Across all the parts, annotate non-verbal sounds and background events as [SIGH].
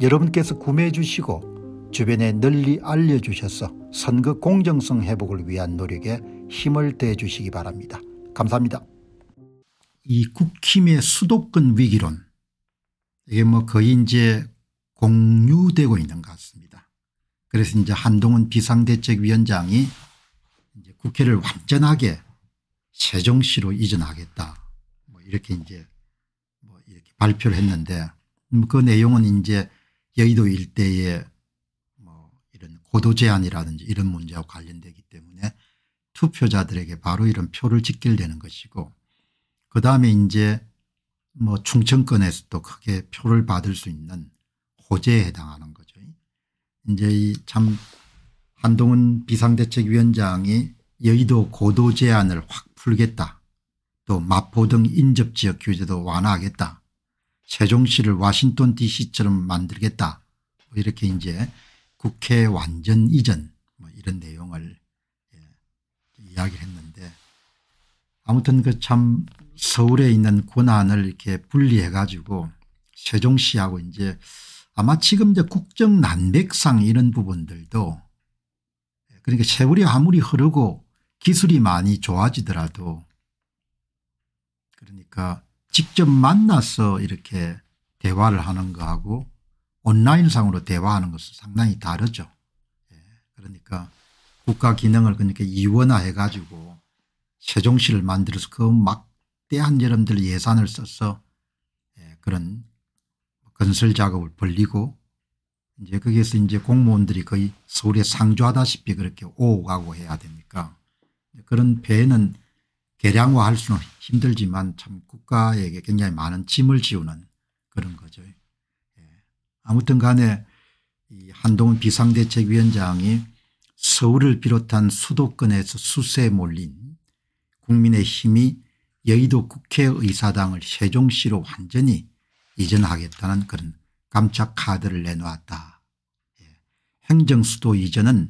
여러분께서 구매해 주시고 주변에 널리 알려주셔서 선거 공정성 회복을 위한 노력에 힘을 대해 주시기 바랍니다. 감사합니다. 이 국힘의 수도권 위기론 이게 뭐 거의 이제 공유되고 있는 것 같습니다. 그래서 이제 한동훈 비상대책위원장이 이제 국회를 완전하게 세종시로 이전하겠다. 뭐 이렇게 이제 뭐 이렇게 발표를 했는데 음, 그 내용은 이제 여의도 일대에 뭐 이런 고도 제한이라든지 이런 문제와 관련되기 때문에 투표자들에게 바로 이런 표를 직결되는 것이고 그다음에 이제 뭐 충청권에서도 크게 표를 받을 수 있는 호재에 해당하는 거죠. 이제 이참 한동훈 비상대책위원장이 여의도 고도 제한을 확 풀겠다. 또 마포 등 인접지역 규제도 완화하겠다. 세종시를 와싱턴 dc처럼 만들겠다 뭐 이렇게 이제 국회 완전 이전 뭐 이런 내용을 예, 이야기를 했는데 아무튼 그 참 서울에 있는 권한을 이렇게 분리해 가지고 세종시하고 이제 아마 지금 이제 국정 난맥상 이런 부분들도 예, 그러니까 세월이 아무리 흐르고 기술이 많이 좋아지더라도 그러니까 직접 만나서 이렇게 대화를 하는 거하고 온라인상으로 대화하는 것은 상당히 다르죠. 예, 그러니까 국가 기능을 그러니까 이원화해 가지고 세종시를 만들어서 그 막대한 여러분들 예산을 써서 예, 그런 건설 작업을 벌리고 이제 거기에서 이제 공무원들이 거의 서울에 상주하다시피 그렇게 오고 가고 해야 되니까 그런 배는 개량화할 수는 힘들지만 참 국가에게 굉장히 많은 짐을 지우는 그런 거죠. 예. 아무튼 간에 한동훈 비상대책위원장이 서울을 비롯한 수도권에서 수세에 몰린 국민의 힘이 여의도 국회의사당을 세종시로 완전히 이전하겠다는 그런 깜짝 카드를 내놓았다. 예. 행정수도 이전은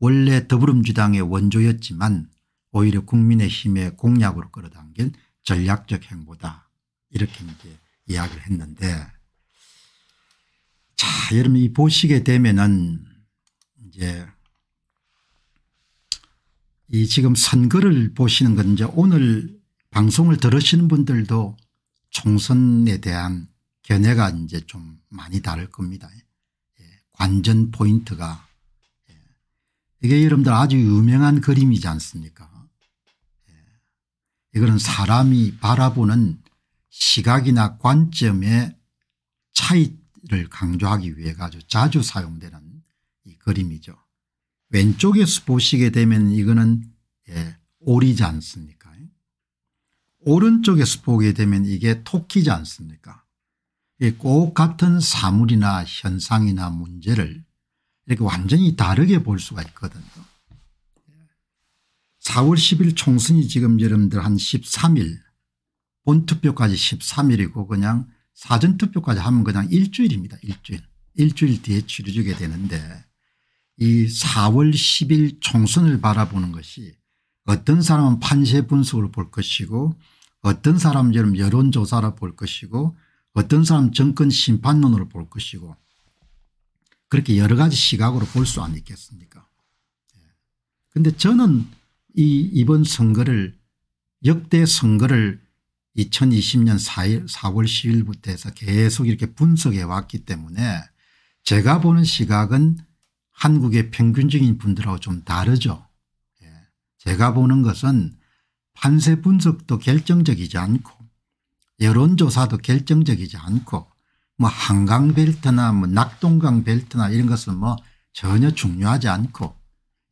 원래 더불어민주당의 원조였지만 오히려 국민의힘의 공약으로 끌어당긴 전략적 행보다 이렇게 이제 이야기를 했는데 자 여러분 이 보시게 되면은 이제 이 지금 선거를 보시는 건 이제 오늘 방송을 들으시는 분들도 총선에 대한 견해가 이제 좀 많이 다를 겁니다. 예, 관전 포인트가 예. 이게 여러분들 아주 유명한 그림이지 않습니까 이거는 사람이 바라보는 시각이나 관점의 차이를 강조하기 위해 아주 자주 사용되는 이 그림이죠. 왼쪽에서 보시게 되면 이거는 예, 오리지 않습니까 오른쪽에서 보게 되면 이게 토끼지 않습니까 꼭 같은 사물이나 현상이나 문제를 이렇게 완전히 다르게 볼 수가 있거든요. 4월 10일 총선이 지금 여러분들 한 13일 본투표까지 13일이고 그냥 사전투표까지 하면 그냥 일주일입니다. 일주일. 일주일 뒤에 치러주게 되는데 이 4월 10일 총선을 바라보는 것이 어떤 사람은 판세 분석으로 볼 것이고 어떤 사람처럼 여론조사로 볼 것이고 어떤 사람 정권 심판론으로 볼 것이고 그렇게 여러 가지 시각으로 볼 수 아니겠습니까 그런데 예. 저는 이 이번 선거를 역대 선거를 2020년 4일 4월 10일부터 해서 계속 이렇게 분석해 왔기 때문에 제가 보는 시각은 한국의 평균적인 분들하고 좀 다르죠. 예. 제가 보는 것은 판세 분석도 결정적이지 않고 여론조사도 결정적이지 않고 뭐 한강 벨트나 뭐 낙동강 벨트나 이런 것은 뭐 전혀 중요하지 않고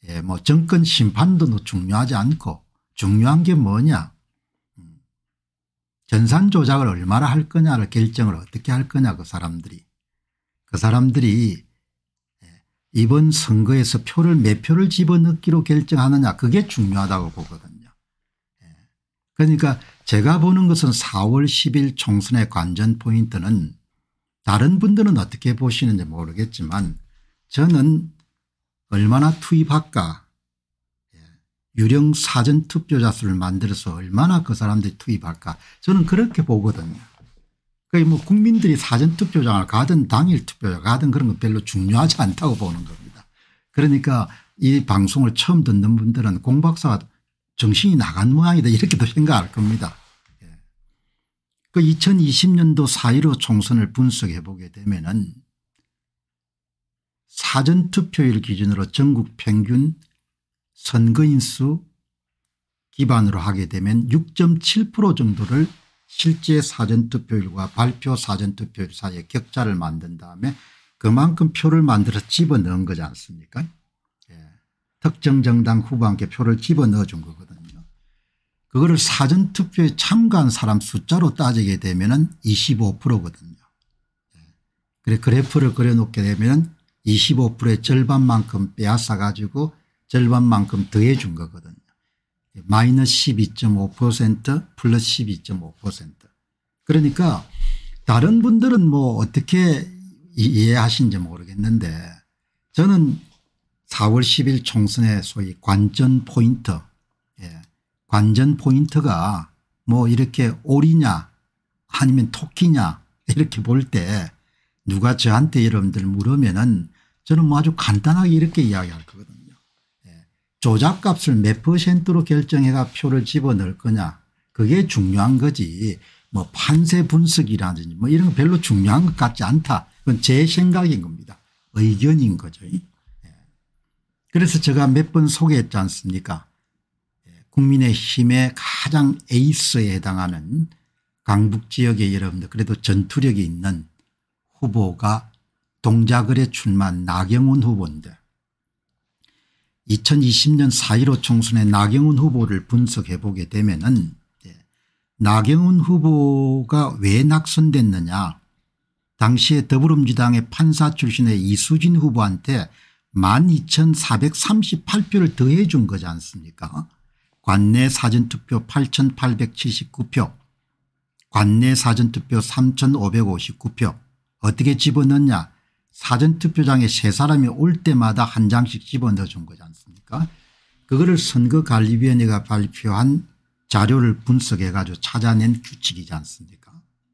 예, 뭐 정권 심판도 뭐 중요하지 않고 중요한 게 뭐냐 음, 전산 조작을 얼마나 할 거냐를 결정을 어떻게 할 거냐 그 사람들이 그 사람들이 예, 이번 선거에서 표를 몇 표를 집어넣기로 결정하느냐 그게 중요하다고 보거든요. 예, 그러니까 제가 보는 것은 4월 10일 총선의 관전 포인트는 다른 분들은 어떻게 보시는지 모르겠지만 저는 얼마나 투입할까 예. 유령 사전 투표자 수를 만들어서 얼마나 그 사람들이 투입할까 저는 그렇게 보거든요. 그뭐 국민들이 사전 투표장을 가든 당일 투표장 가든 그런 건 별로 중요하지 않다고 보는 겁니다. 그러니까 이 방송을 처음 듣는 분들은 공 박사가 정신이 나간 모양이다 이렇게도 [LAUGHS] 생각할 겁니다. 예. 그 2020년도 4.15 총선을 분석해 보게 되면은 사전투표일 기준으로 전국 평균 선거인수 기반으로 하게 되면 6.7% 정도를 실제 사전투표율과 발표 사전투표율 사이에 격자를 만든 다음에 그만큼 표를 만들어 집어넣은 거지 않습니까 예. 특정 정당 후보한테 표를 집어넣어 준 거거든요. 그거를 사전투표에 참가한 사람 숫자로 따지게 되면 25%거든요. 예. 그래 그래프를 그려놓게 되면 25%의 절반만큼 빼앗아 가지고 절반만큼 더해 준 거거든요. 마이너스 12.5% 플러스 12.5% 그러니까 다른 분들은 뭐 어떻게 이해하신지 모르겠는데 저는 4월 10일 총선의 소위 관전 포인트 예. 관전 포인트가 뭐 이렇게 오리냐 아니면 토끼냐 이렇게 볼 때 누가 저한테 여러분들 물으면은 저는 뭐 아주 간단하게 이렇게 이야기할 거거든요. 예. 조작값을 몇 퍼센트로 결정해가 표를 집어넣을 거냐 그게 중요한 거지 뭐 판세 분석이라든지 뭐 이런 거 별로 중요한 것 같지 않다. 그건 제 생각인 겁니다. 의견인 거죠. 예. 그래서 제가 몇 번 소개했지 않습니까 예. 국민의힘의 가장 에이스에 해당하는 강북 지역의 여러분들 그래도 전투력이 있는 후보가 동작을에 출마한 나경원 후보인데 2020년 4.15 총선의 나경원 후보를 분석해 보게 되면 은 나경원 후보가 왜 낙선됐느냐 당시에 더불어민주당의 판사 출신의 이수진 후보한테 12,438표를 더해 준 거지 않습니까 관내 사전투표 8,879표 관내 사전투표 3,559표 어떻게 집어넣냐 사전투표장에 세 사람이 올 때마다 한 장씩 집어넣어 준 거지 않습니까 그거를 선거관리위원회가 발표한 자료를 분석해 가지고 찾아낸 규칙이지 않습니까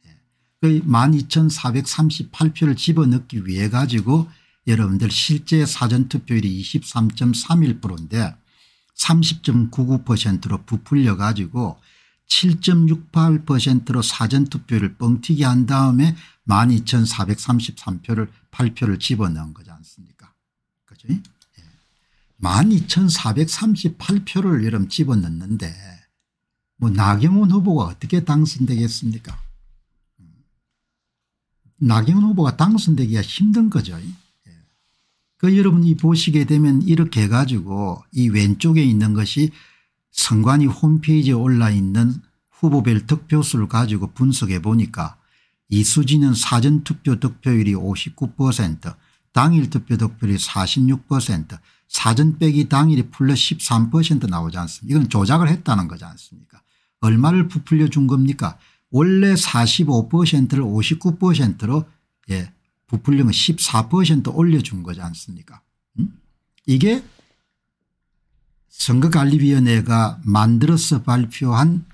예. 그 12,438표를 집어넣기 위해 가지고 여러분들 실제 사전투표율이 23.31%인데 30.99%로 부풀려 가지고 7.68%로 사전투표를 뻥튀기 한 다음에 12,433표를 8표를 집어넣은 거지 않습니까 그죠? 예. 12,438표를 여러분 집어넣는데 뭐 나경원 후보가 어떻게 당선되겠습니까 음. 나경원 후보가 당선되기가 힘든 거죠. 예. 그 여러분이 보시게 되면 이렇게 해가지고 이 왼쪽에 있는 것이 선관위 홈페이지에 올라있는 후보별 득표수를 가지고 분석해 보니까 이수진은 사전투표 득표율이 59% 당일 투표 득표율이 46% 사전 빼기 당일이 플러스 13% 나오지 않습니까 이건 조작을 했다는 거지 않습니까 얼마를 부풀려 준 겁니까 원래 45%를 59%로 예, 부풀리면 14% 올려준 거지 않습니까 음? 이게 선거관리위원회가 만들어서 발표한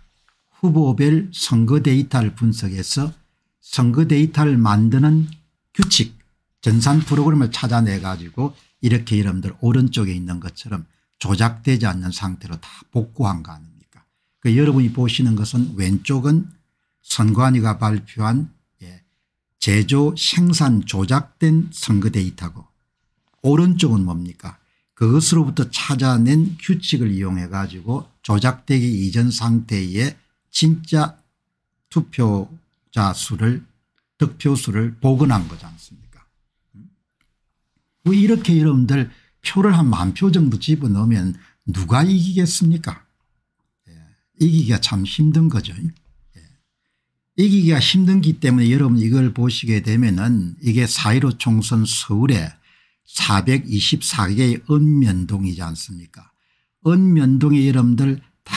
후보별 선거 데이터를 분석해서 선거 데이터를 만드는 규칙 전산 프로그램을 찾아내 가지고 이렇게 여러분들 오른쪽에 있는 것처럼 조작되지 않는 상태로 다 복구한 거 아닙니까 그 여러분이 보시는 것은 왼쪽은 선관위가 발표한 예, 제조 생산 조작된 선거 데이터고 오른쪽은 뭡니까 그것으로부터 찾아낸 규칙을 이용해 가지고 조작되기 이전 상태의 진짜 투표자 수를 득표수를 복원한 거지 않습니까 뭐 이렇게 여러분들 표를 한 만 표 정도 집어넣으면 누가 이기겠습니까 예, 이기기가 참 힘든 거죠 예, 이기기가 힘든기 때문에 여러분 이걸 보시게 되면 은 이게 4.15 총선 서울에 424개의 읍면동이지 않습니까 읍면동의 이름들 다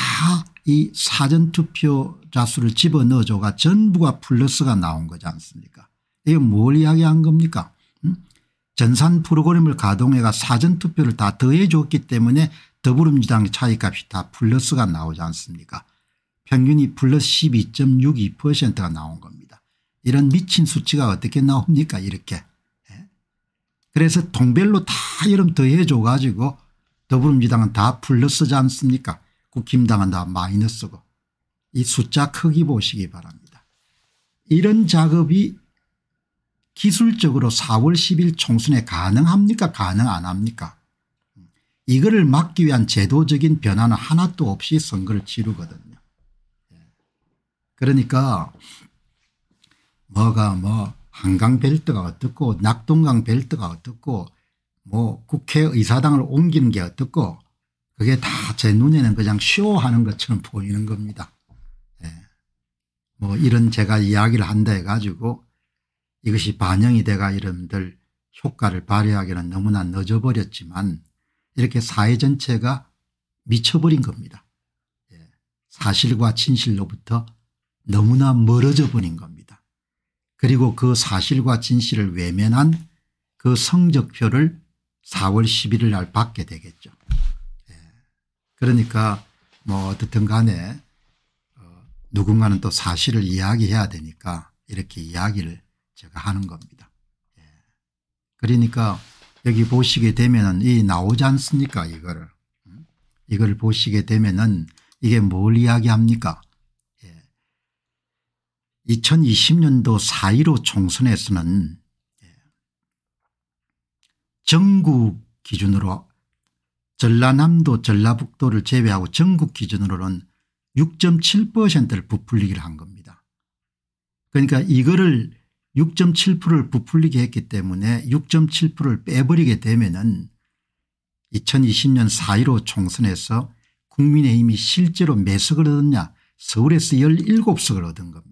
이 사전투표자 수를 집어넣어 줘가 전부가 플러스가 나온 거지 않습니까 이게 뭘 이야기한 겁니까 음? 전산 프로그램을 가동해가 사전투표를 다 더해줬기 때문에 더불어민주당 차이값이 다 플러스가 나오지 않습니까 평균이 플러스 12.62%가 나온 겁니다. 이런 미친 수치가 어떻게 나옵니까 이렇게. 그래서 통별로 다 이름 더해줘 가지고 더불어민주당은 다 플러스지 않습니까 국힘당은 다 마이너스고 이 숫자 크기 보시기 바랍니다. 이런 작업이 기술적으로 4월 10일 총선에 가능합니까 가능 안 합니까 이거를 막기 위한 제도적인 변화는 하나도 없이 선거를 치르거든요. 예. 그러니까 뭐가 뭐 한강 벨트가 어떻고 낙동강 벨트가 어떻고 뭐 국회의사당을 옮기는 게 어떻고 그게 다 제 눈에는 그냥 쇼하는 것처럼 [LAUGHS] 보이는 겁니다. 예. 뭐 이런 제가 이야기를 한다 해가지고 이것이 반영이 돼가 여러들 효과를 발휘하기는 너무나 늦어버렸지만 이렇게 사회 전체가 미쳐버린 겁니다. 예. 사실과 진실로부터 너무나 멀어져 버린 겁니다. 그리고 그 사실과 진실을 외면한 그 성적표를 4월 11일 날 받게 되겠죠. 예. 그러니까 뭐 어떻든 간에 어, 누군가는 또 사실을 이야기해야 되니까 이렇게 이야기를 제가 하는 겁니다. 예. 그러니까 여기 보시게 되면은 이 나오지 않습니까 이거를. 음? 이걸 보시게 되면은 이게 뭘 이야기합니까 2020년도 4.15 총선에서는 전국 기준으로 전라남도 전라북도를 제외하고 전국 기준으로는 6.7%를 부풀리기를 한 겁니다. 그러니까 이거를 6.7%를 부풀리게 했기 때문에 6.7%를 빼버리게 되면 은 2020년 4.15 총선에서 국민의힘이 실제로 몇석을 얻었냐 서울에서 17석을 얻은 겁니다.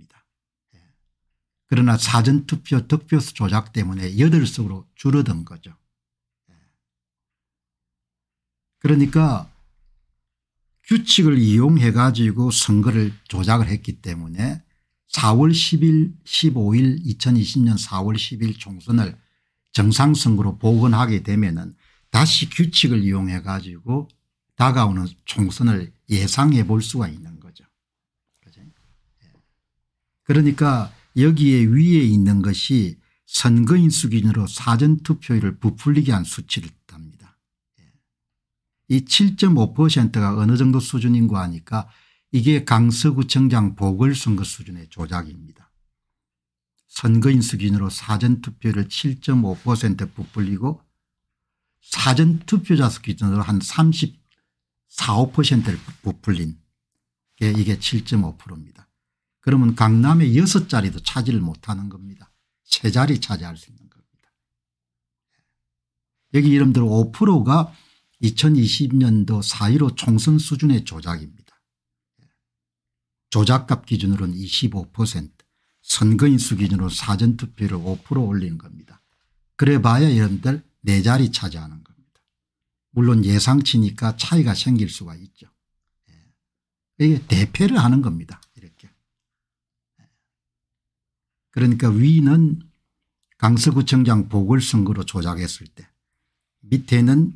그러나 사전투표 득표수 조작 때문에 8석으로 줄어든 거죠. 그러니까 규칙을 이용해 가지고 선거를 조작을 했기 때문에 4월 10일 15일 2020년 4월 10일 총선을 정상선거로 복원하게 되면 다시 규칙을 이용해 가지고 다가오는 총선을 예상해 볼 수가 있는 거죠. 예. 그러니까 여기에 위에 있는 것이 선거인 수준으로 기 사전투표율을 부풀리게 한 수치를 답니다. 예. 이 7.5%가 어느 정도 수준인고 하니까 이게 강서구청장 보궐선거 수준의 조작입니다. 선거인 수준으로 사전투표를 7.5% 부풀리고 사전투표자 수 기준으로 한 34, 5%를 부풀린 게 이게 7.5%입니다. 그러면 강남의 여섯 자리도 차지를 못하는 겁니다. 세 자리 차지할 수 있는 겁니다. 예. 여기 이름대로 5%가 2020년도 4.15 총선 수준의 조작입니다. 예. 조작값 기준으로는 25% 선거인수 기준으로 사전투표를 5% 올리는 겁니다. 그래봐야 여러분들 네 자리 차지하는 겁니다. 물론 예상치니까 차이가 생길 수가 있죠. 예. 이게 대패를 하는 겁니다. 그러니까 위는 강서구청장 보궐선거로 조작했을 때 밑에는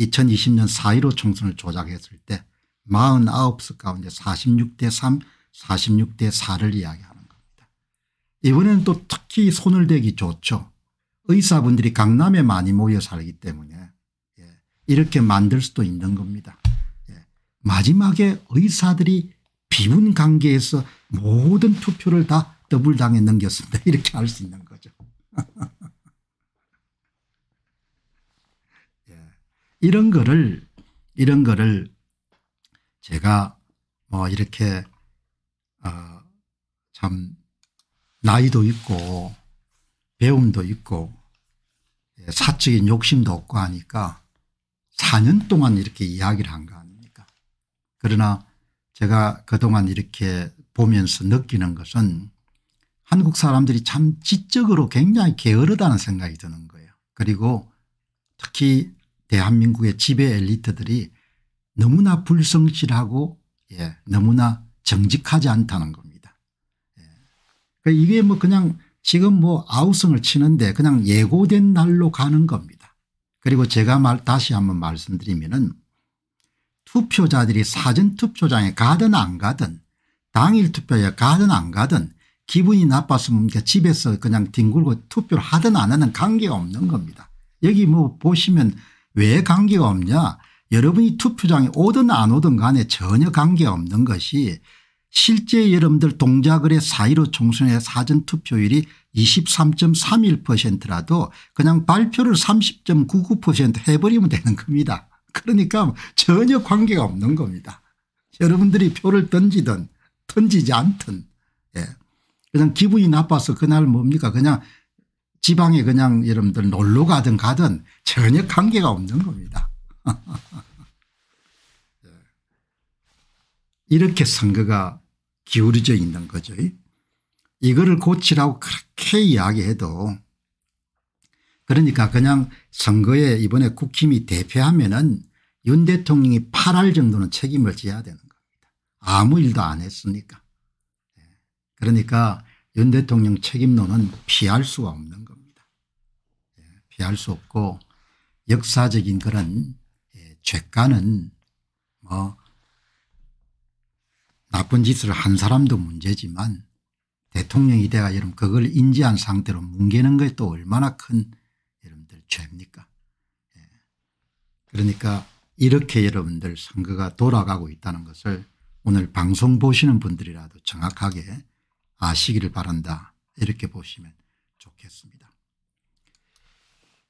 2020년 4.15 총선을 조작했을 때 49석 가운데 46대 3 46대 4를 이야기하는 겁니다. 이번에는 또 특히 손을 대기 좋죠. 의사분들이 강남에 많이 모여 살기 때문에 예, 이렇게 만들 수도 있는 겁니다. 예, 마지막에 의사들이 비분 관계에서 모든 투표를 다 더블당에 넘겼습니다. [LAUGHS] 이렇게 알 수 있는 거죠. [LAUGHS] 예. 이런 거를 이런 거를 제가 뭐 이렇게 어참 나이도 있고 배움도 있고 예, 사적인 욕심도 없고 하니까 4년 동안 이렇게 이야기를 한 거 아닙니까 그러나 제가 그동안 이렇게 보면서 느끼는 것은 한국 사람들이 참 지적으로 굉장히 게으르다는 생각이 드는 거예요. 그리고 특히 대한민국의 지배 엘리트들이 너무나 불성실하고 예, 너무나 정직하지 않다는 겁니다. 예. 그러니까 이게 뭐 그냥 지금 뭐 아우성을 치는데 그냥 예고된 날로 가는 겁니다. 그리고 제가 말 다시 한번 말씀드리면은 투표자들이 사전투표장에 가든 안 가든 당일 투표에 가든 안 가든 기분이 나빴으면 그러니까 집에서 그냥 뒹굴고 투표를 하든 안 하든 관계가 없는 겁니다. 여기 뭐 보시면 왜 관계가 없냐 여러분이 투표장에 오든 안 오든 간에 전혀 관계없는 것이 실제 여러분들 동작을의 4.15 총선의 사전투표율이 23.31%라도 그냥 발표를 30.99% 해버리면 되는 겁니다. 그러니까 전혀 관계가 없는 겁니다. 여러분들이 표를 던지든 던지지 않든 그냥 기분이 나빠서 그날 뭡니까 그냥 지방에 그냥 여러분들 놀러 가든 가든 전혀 관계가 없는 겁니다. [LAUGHS] 예. 이렇게 선거가 기울어져 있는 거죠. 이거를 고치라고 그렇게 이야기해도 그러니까 그냥 선거에 이번에 국힘이 대표하면은 윤 대통령이 8할 정도는 책임을 져야 되는 겁니다. 아무 일도 안 했으니까. 예. 그러니까 윤 대통령 책임론은 피할 수가 없는 겁니다. 예, 피할 수 없고 역사적인 그런 예, 죄가는 뭐 나쁜 짓을 한 사람도 문제지만 대통령이 돼가 여러분 그걸 인지한 상태로 뭉개는 것이 또 얼마나 큰 여러분들 죄입니까 예. 그러니까 이렇게 여러분들 선거가 돌아가고 있다는 것을 오늘 방송 보시는 분들이라도 정확하게 아시기를 바란다. 이렇게 보시면 좋겠습니다.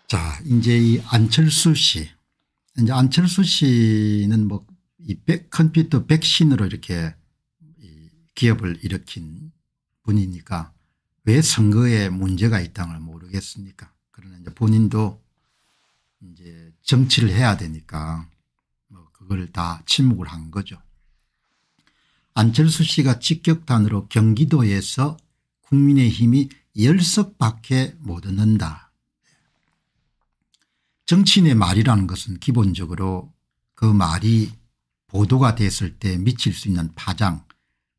자, 이제 이 안철수 씨. 이제 안철수 씨는 뭐이 컴퓨터 백신으로 이렇게 기업을 일으킨 분이니까 왜 선거에 문제가 있다는 모르겠습니까? 그러나 이제 본인도 이제 정치를 해야 되니까 뭐 그걸 다 침묵을 한 거죠. 안철수 씨가 직격탄으로 경기도에서 국민의힘이 열석밖에 못 얻는다. 정치인의 말이라는 것은 기본적으로 그 말이 보도가 됐을 때 미칠 수 있는 파장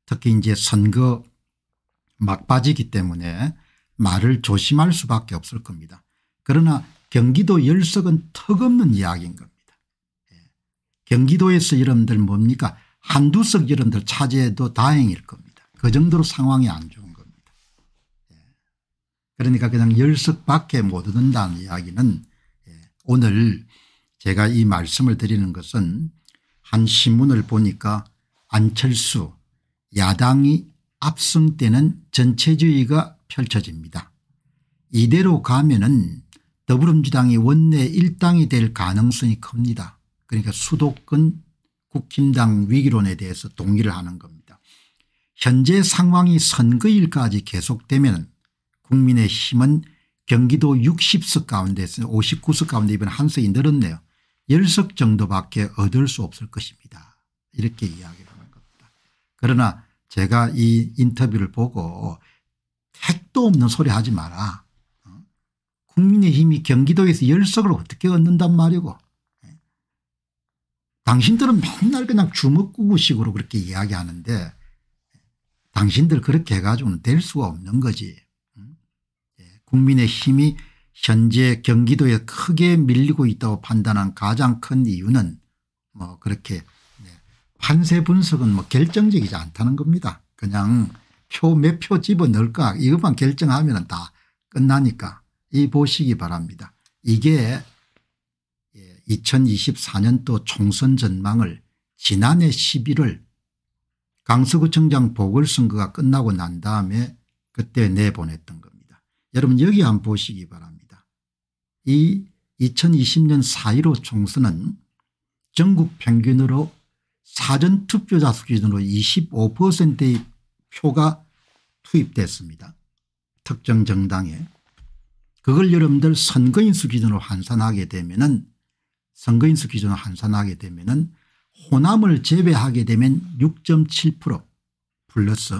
특히 이제 선거 막바지기 때문에 말을 조심할 수밖에 없을 겁니다. 그러나 경기도 열석은 턱없는 이야기인 겁니다. 예. 경기도에서 여러분들 뭡니까 한두 석 이런 데 차지해도 다행일 겁니다. 그 정도로 상황이 안 좋은 겁니다. 예. 그러니까 그냥 열석 밖에 못 얻는다는 이야기는 예. 오늘 제가 이 말씀을 드리는 것은 한 신문을 보니까 안철수 야당이 압승 때는 전체주의가 펼쳐집니다. 이대로 가면은 더불어민주당이 원내 일당이 될 가능성이 큽니다. 그러니까 수도권 국힘당 위기론에 대해서 동의를 하는 겁니다. 현재 상황이 선거일까지 계속되면 국민의힘은 경기도 60석 가운데서 59석 가운데 이번 한 석이 늘었네요. 10석 정도밖에 얻을 수 없을 것입니다. 이렇게 이야기를 하는 겁니다. 그러나 제가 이 인터뷰를 보고 택도 없는 소리 하지 마라. 어? 국민의힘이 경기도에서 10석을 어떻게 얻는단 말이고 당신들은 맨날 그냥 주먹구구식으로 그렇게 이야기하는데 당신들 그렇게 해가지고는 될 수가 없는 거지. 음? 예, 국민의 힘이 현재 경기도에 크게 밀리고 있다고 판단한 가장 큰 이유는 뭐 그렇게 네, 판세 분석은 뭐 결정적이지 않다는 겁니다. 그냥 표 몇 표 집어 넣을까 이것만 결정하면 다 끝나니까 이 보시기 바랍니다. 이게 2024년도 총선 전망을 지난해 11월 강서구청장 보궐선거가 끝나고 난 다음에 그때 내보냈던 겁니다. 여러분 여기 안 보시기 바랍니다. 이 2020년 4.15 총선은 전국 평균으로 사전투표자 수 기준으로 25%의 표가 투입됐습니다. 특정 정당에. 그걸 여러분들 선거인수 기준으로 환산하게 되면 은 선거인수 기준으로 환산하게 되면은 호남을 제외하게 되면 6.7% 플러스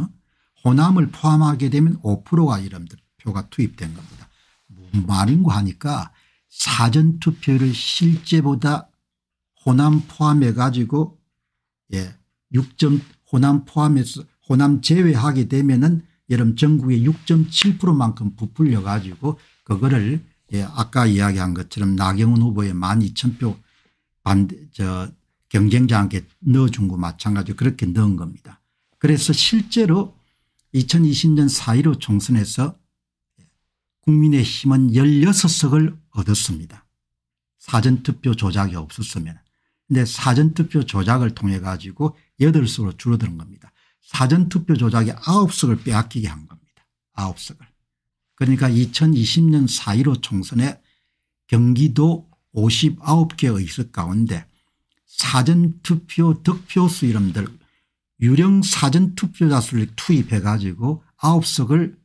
호남을 포함하게 되면 5%가 이름 표가 투입된 겁니다. 무슨 말인고 하니까 사전투표를 실제보다 호남 포함해 가지고 예, 6. 호남 포함해서 호남 제외하게 되면은 여름 전국의 6.7%만큼 부풀려 가지고 그거를 예, 아까 이야기한 것처럼 나경원 후보의 12,000표 반대, 저 경쟁자한테 넣어준 거 마찬가지로 그렇게 넣은 겁니다. 그래서 실제로 2020년 4.15 총선에서 국민의힘은 16석을 얻었습니다. 사전투표 조작이 없었으면. 근데 사전투표 조작을 통해 가지고 8석으로 줄어드는 겁니다. 사전투표 조작이 9석을 빼앗기게 한 겁니다. 9석을. 그러니까 2020년 4.15 총선에 경기도 59개 의석 가운데 사전투표 득표수 이름들 유령 사전투표자 수를 투입해 가지고 9석을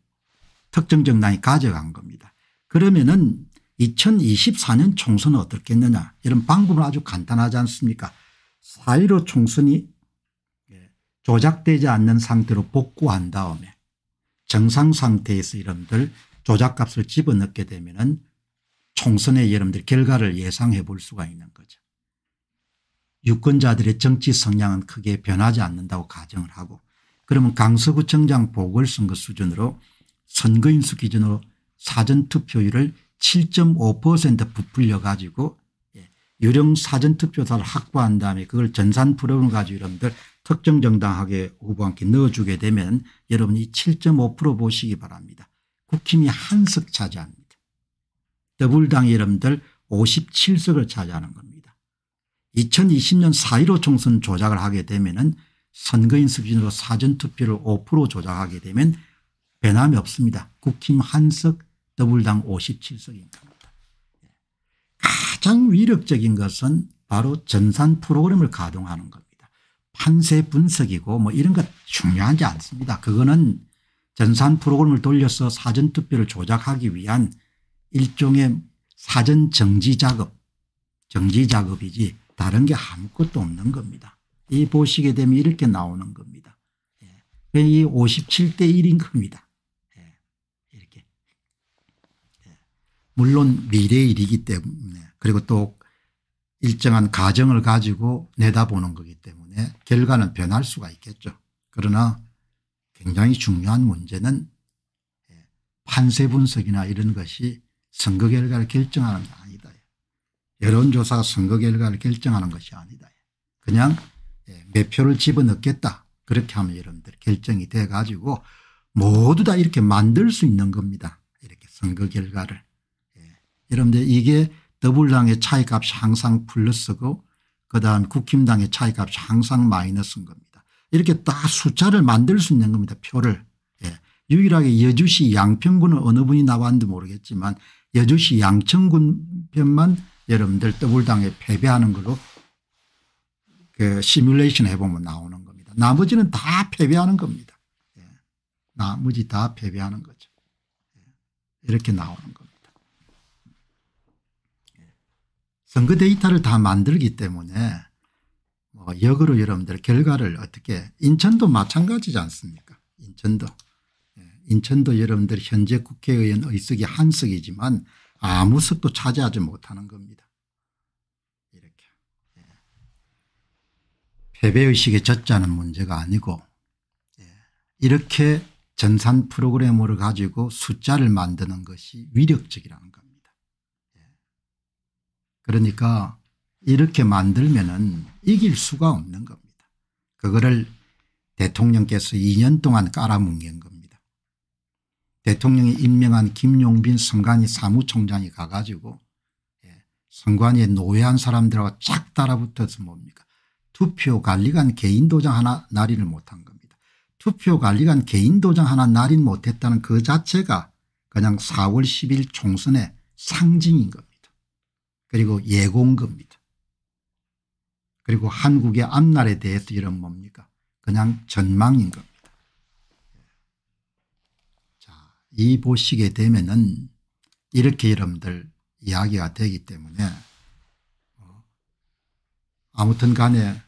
특정 정당이 가져간 겁니다. 그러면은 2024년 총선은 어떻겠느냐 이런 방법은 아주 간단하지 않습니까 4.15 총선이 조작되지 않는 상태로 복구한 다음에 정상 상태에서 여러분들 조작값을 집어넣게 되면은 총선의 여러분들 결과를 예상해 볼 수가 있는 거죠. 유권자들의 정치 성향은 크게 변하지 않는다고 가정을 하고 그러면 강서구청장 보궐선거 수준으로 선거인수 기준으로 사전투표율을 7.5% 부풀려 가지고 예, 유령 사전투표자를 확보한 다음에 그걸 전산 프로그램 가지고 여러분들 특정 정당하게 후보 한테 넣어주게 되면 여러분이 7.5% 보시기 바랍니다. 국힘이 한석 차지합니다. 더불당 여러분들 57석을 차지하는 겁니다. 2020년 4.15 총선 조작을 하게 되면 은 선거인 수준으로 사전투표를 5% 조작하게 되면 변함이 없습니다. 국힘 한석 더불당 5 7석인겁니다 예. 가장 위력적인 것은 바로 전산 프로그램을 가동하는 것. 판세 분석이고 뭐 이런 것 중요하지 않습니다. 그거는 전산 프로그램을 돌려서 사전투표를 조작하기 위한 일종의 사전 정지 작업 정지 작업이지 다른 게 아무것도 없는 겁니다. 이 보시게 되면 이렇게 나오는 겁니다. 예. 이 57대 1인 겁니다. 예. 이렇게. 예. 물론 미래일이기 때문에 그리고 또 일정한 가정을 가지고 내다보는 거기 때문에 때문에 결과는 변할 수가 있겠죠. 그러나 굉장히 중요한 문제는 예, 판세 분석이나 이런 것이 선거 결과를 결정하는 게 아니다. 여론조사 선거 결과를 결정하는 것이 아니다. 그냥 몇 예, 표를 집어넣겠다. 그렇게 하면 여러분들 결정이 돼 가지고 모두 다 이렇게 만들 수 있는 겁니다. 이렇게 선거 결과를. 예, 여러분들 이게 더블랑의 차이값이 항상 플러스고 그다음 국힘당의 차이값이 항상 마이너스인 겁니다. 이렇게 딱 숫자를 만들 수 있는 겁니다. 표를. 예. 유일하게 여주시 양평군은 어느 분이 나왔는지 모르겠지만 여주시 양천군 편만 여러분들 더블당에 패배하는 걸로 그 시뮬레이션 해보면 나오는 겁니다. 나머지는 다 패배하는 겁니다. 예. 나머지 다 패배하는 거죠. 예. 이렇게 나오는 거 선거 데이터를 다 만들기 때문에 뭐 역으로 여러분들 결과를 어떻게 인천도 마찬가지지 않습니까 인천도 예, 인천도 여러분들 현재 국회의원 의석이 한 석이지만 아무 석도 차지하지 못하는 겁니다. 이렇게 예. 패배의식에 젖자는 문제가 아니고 예, 이렇게 전산 프로그램으 가지고 숫자를 만드는 것이 위력적이라는 그러니까 이렇게 만들면은 이길 수가 없는 겁니다. 그거를 대통령께서 2년 동안 깔아뭉갠 겁니다. 대통령이 임명한 김용빈 선관위 사무총장이 가가지고 예, 선관위에 노예한 사람들하고 쫙 달라붙어서 뭡니까 투표관리관 개인도장 하나 날인을 못한 겁니다. 투표관리관 개인도장 하나 날인 못했다는 그 자체가 그냥 4월 10일 총선의 상징인 겁니다. 그리고 예공급입니다. 그리고 한국의 앞날에 대해서 이런 뭡니까 그냥 전망인 겁니다. 자, 이 보시게 되면은 이렇게 여러분들 이야기가 되기 때문에 어, 아무튼 간에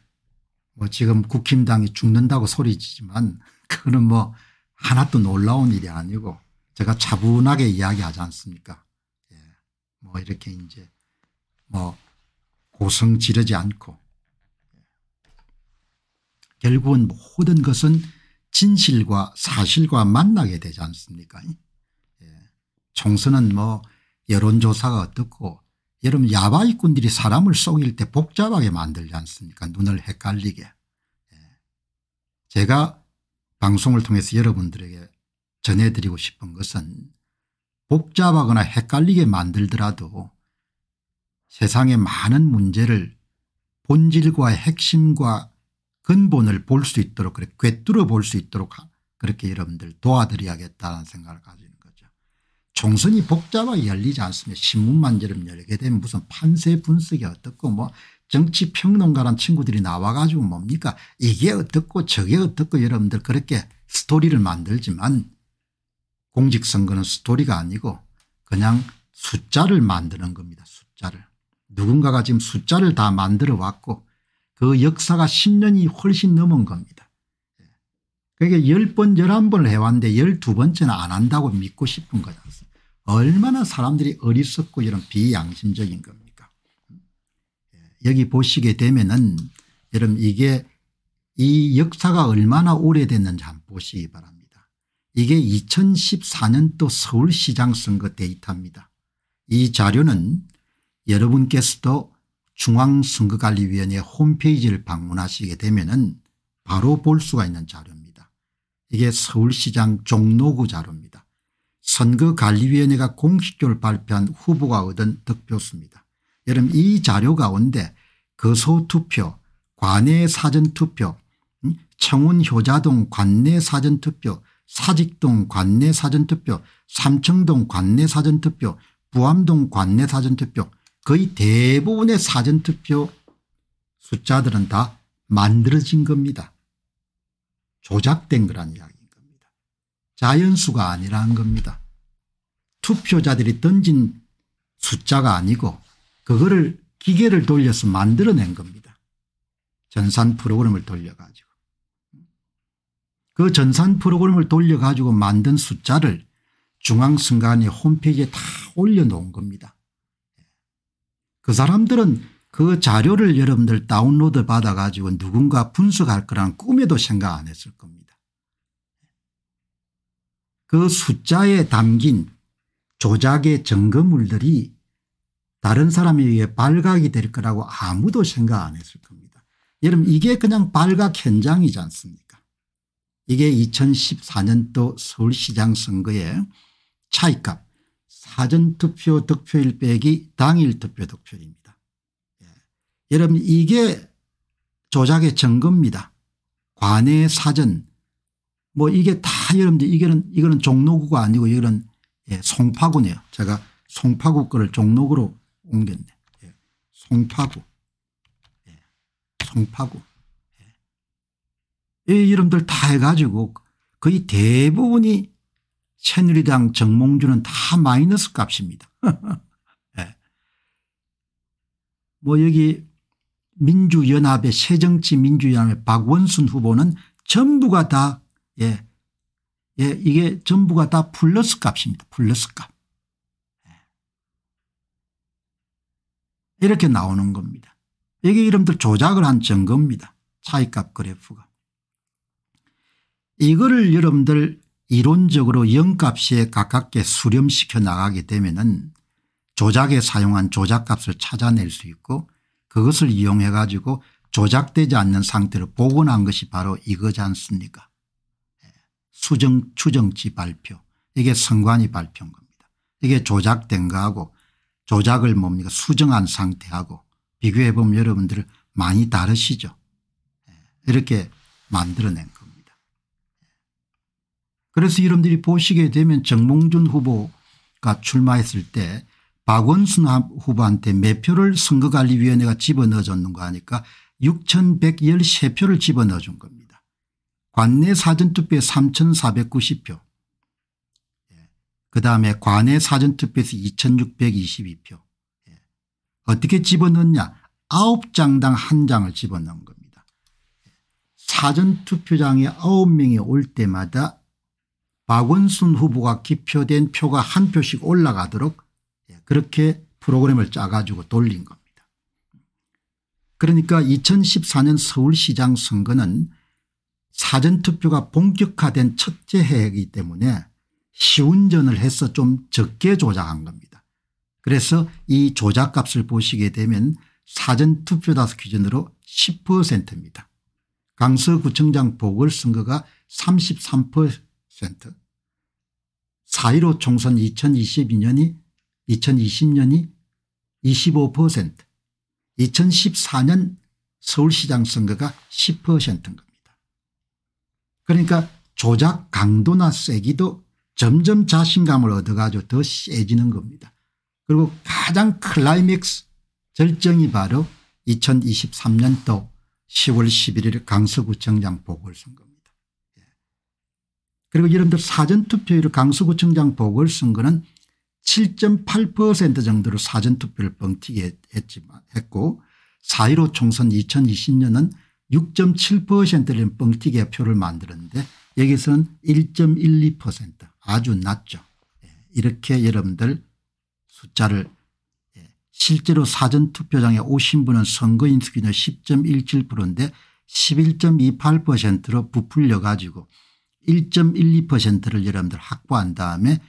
뭐 지금 국힘당이 죽는다고 소리지만 [LAUGHS] 그거는 뭐 하나도 놀라운 일이 아니고 제가 차분하게 이야기하지 않습니까. 예. 뭐 이렇게 이제 뭐 고성 지르지 않고 결국은 모든 것은 진실과 사실과 만나게 되지 않습니까 예. 총선은 뭐 여론조사가 어떻고 여러분 야바이꾼들이 사람을 속일 때 복잡하게 만들지 않습니까 눈을 헷갈리게 예. 제가 방송을 통해서 여러분들에게 전해드리고 싶은 것은 복잡하거나 헷갈리게 만들더라도 세상의 많은 문제를 본질과 핵심과 근본을 볼 수 있도록 그래 꿰뚫어 볼 수 있도록 그렇게 여러분들 도와드려야겠다는 생각을 가지는 거죠. 총선이 복잡하게 열리지 않습니다. 신문만 열게 되면 무슨 판세 분석이 어떻고 뭐 정치 평론가란 친구들이 나와가지고 뭡니까 이게 어떻고 저게 어떻고 여러분들 그렇게 스토리를 만들지만 공직선거는 스토리가 아니고 그냥 숫자를 만드는 겁니다. 숫자를. 누군가가 지금 숫자를 다 만들어 왔고 그 역사가 10년이 훨씬 넘은 겁니다. 그게 그러니까 10번 11번을 해왔는데 12번째는 안 한다고 믿고 싶은 거지 않습 얼마나 사람들이 어리석고 이런 비양심적인 겁니까 여기 보시게 되면 은 여러분 이게 이 역사가 얼마나 오래됐는지 한번 보시기 바랍니다. 이게 2014년도 서울시장 선거 데이터입니다. 이 자료는 여러분께서도 중앙선거관리위원회 홈페이지를 방문하시게 되면 은 바로 볼 수가 있는 자료입니다. 이게 서울시장 종로구 자료입니다. 선거관리위원회가 공식적으로 발표한 후보가 얻은 득표수입니다. 여러분 이 자료 가운데 거소투표, 관내 사전투표, 청운 효자동 관내 사전투표, 사직동 관내 사전투표, 삼청동 관내 사전투표, 부암동 관내 사전투표 거의 대부분의 사전투표 숫자들은 다 만들어진 겁니다. 조작된 거란 이야기인 겁니다. 자연수가 아니라는 겁니다. 투표자들이 던진 숫자가 아니고 그거를 기계를 돌려서 만들어낸 겁니다. 전산 프로그램을 돌려가지고. 그 전산 프로그램을 돌려가지고 만든 숫자를 중앙선관위 홈페이지에 다 올려놓은 겁니다. 그 사람들은 그 자료를 여러분들 다운로드 받아가지고 누군가 분석할 거란 꿈에도 생각 안 했을 겁니다. 그 숫자에 담긴 조작의 증거물들이 다른 사람에 의해 발각이 될 거라고 아무도 생각 안 했을 겁니다. 여러분 이게 그냥 발각 현장이지 않습니까 이게 2014년도 서울시장 선거의 차이값 사전투표 득표일 빼기 당일 투표 득표입니다. 예. 여러분 이게 조작의 증거입니다. 관의 사전 뭐 이게 다 여러분들 이거는 이거는 종로구가 아니고 이거는 예, 송파구네요. 제가 송파구 거를 종로구로 옮겼네. 예. 송파구. 예. 송파구. 예. 이 이름들 다 해가지고 거의 대부분이 새누리당 정몽주는 다 마이너스 값입니다. 네. [LAUGHS] 뭐 여기 민주연합의 새정치 민주연합의 박원순 후보는 전부가 다 예, 예, 이게 전부가 다 플러스 값입니다. 플러스 값. 예. 이렇게 나오는 겁니다. 이게 이름들 조작을 한 증거입니다. 차이값 그래프가. 이거를 여러분들 이론적으로 0값에 가깝게 수렴시켜 나가게 되면 조작에 사용한 조작값을 찾아낼 수 있고 그것을 이용해 가지고 조작되지 않는 상태로 복원한 것이 바로 이거지 않습니까 예. 수정 추정치 발표 이게 선관위 발표인 겁니다. 이게 조작된 거하고 조작을 뭡니까 수정한 상태하고 비교해 보면 여러분들 많이 다르시죠. 예. 이렇게 만들어낸 거. 그래서 여러분들이 보시게 되면 정몽준 후보가 출마했을 때 박원순 후보한테 몇 표를 선거관리위원회가 집어넣어줬는가 하니까 6113표를 집어넣어준 겁니다. 관내 사전투표에 3490표 예. 그다음에 관내 사전투표에서 2622표 예. 어떻게 집어넣냐 9장당 1장을 집어넣은 겁니다. 예. 사전투표장에 9명이 올 때마다 박원순 후보가 기표된 표가 한 표씩 올라가도록 그렇게 프로그램을 짜가지고 돌린 겁니다. 그러니까 2014년 서울시장 선거는 사전투표가 본격화된 첫째 해이기 때문에 시운전을 해서 좀 적게 조작한 겁니다. 그래서 이 조작값을 보시게 되면 사전투표다수 기준으로 10%입니다. 강서구청장 보궐선거가 33% 4.15 총선 2022년이 2020년이 25% 2014년 서울시장 선거가 10%인 겁니다. 그러니까 조작 강도나 세기도 점점 자신감을 얻어가지고 더 세지는 겁니다. 그리고 가장 클라이맥스 절정이 바로 2023년도 10월 11일 강서구청장 보궐선거 그리고 여러분들 사전투표율 강서구청장 보궐선거는 7.8% 정도로 사전투표를 뻥튀기 했지만 했고 4.15 총선 2020년은 6.7%를 뻥튀기 표를 만들었는데 여기서는 1.12% 아주 낮죠. 예, 이렇게 여러분들 숫자를 예, 실제로 사전투표장에 오신 분은 선거인수 기준 10.17%인데 11.28%로 부풀려 가지고 1.12%를 여러분들 확보한 다음에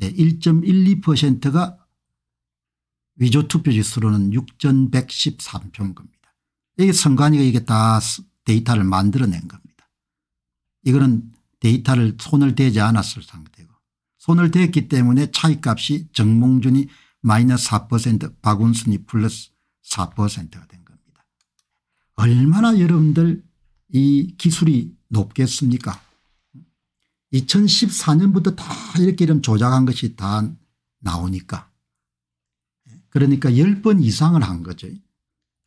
1.12%가 예, 위조 투표지수로는 6113표인 겁니다. 이게 선관위가 이게 다 데이터를 만들어낸 겁니다. 이거는 데이터를 손을 대지 않았을 상태고 손을 댔기 때문에 차이값이 정몽준이 마이너스 4% 박운순이 플러스 4%가 된 겁니다. 얼마나 여러분들 이 기술이 높겠습니까 2014년부터 다 이렇게 이름 조작한 것이 다 나오니까. 그러니까 10번 이상을 한 거죠.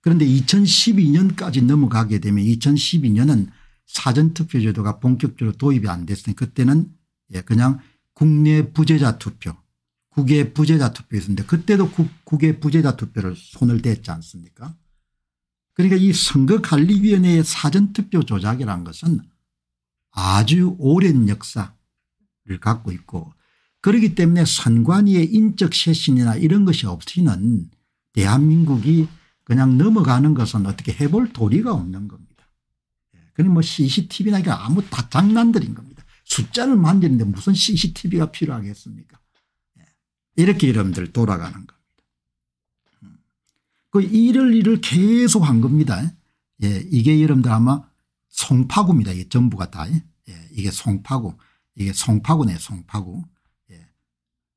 그런데 2012년까지 넘어가게 되면 2012년은 사전투표제도가 본격적으로 도입이 안 됐으니 그때는 예, 그냥 국내 부재자 투표 국외 부재자 투표였는데 그때도 국, 외 부재자 투표를 손을 댔지 않습니까 그러니까 이 선거관리위원회의 사전투표 조작이라는 것은 아주 오랜 역사를 갖고 있고 그렇기 때문에 선관위의 인적 쇄신이나 이런 것이 없이는 대한민국이 그냥 넘어가는 것은 어떻게 해볼 도리가 없는 겁니다. 예, 그건 뭐 CCTV나 이게 아무 다 장난들인 겁니다. 숫자를 만드는데 무슨 CCTV가 필요하겠습니까? 예, 이렇게 여러분들 돌아가는 겁니다. 음. 그 일을 일을 계속 한 겁니다. 예, 이게 여러분들 아마 송파구입니다. 이게 전부가 다. 예, 이게 송파구. 이게 송파구네 송파구. 예,